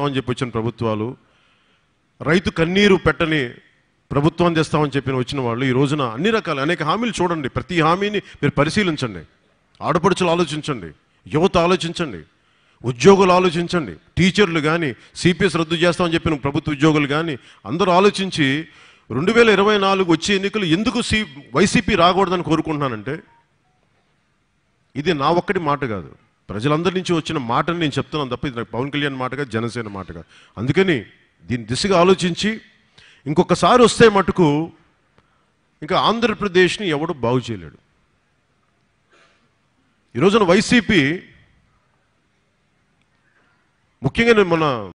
చేస్తామని చెప్పి వచ్చిన ప్రభుత్వాలు రైతు కన్నీరు పెట్టని ప్రభుత్వం చేస్తామని చెప్పిన వచ్చిన వాళ్ళు ఈ రోజున అన్ని రకాల అనేక హామీలు చూడండి ప్రతి హామీని మీరు పరిశీలించండి ఆడపడుచులు ఆలోచించండి యువత ఆలోచించండి ఉద్యోగులు ఆలోచించండి టీచర్లు కానీ సిపిఎస్ రద్దు చేస్తామని చెప్పిన ప్రభుత్వ ఉద్యోగులు కానీ అందరూ ఆలోచించి రెండు వేల ఇరవై నాలుగు వచ్చే ఎన్నికలు ఎందుకు సి వైసీపీ రాకూడదని కోరుకుంటున్నానంటే ఇది నా ఒక్కటి మాట కాదు ప్రజలందరి నుంచి వచ్చిన మాటని నేను చెప్తున్నాను తప్ప ఇది నాకు పవన్ కళ్యాణ్ మాటగా జనసేన మాటగా అందుకని దీని దిశగా ఆలోచించి ఇంకొకసారి వస్తే మటుకు ఇంకా ఆంధ్రప్రదేశ్ని ఎవడు బాగు చేయలేడు ఈరోజున వైసీపీ ముఖ్యంగా నేను మన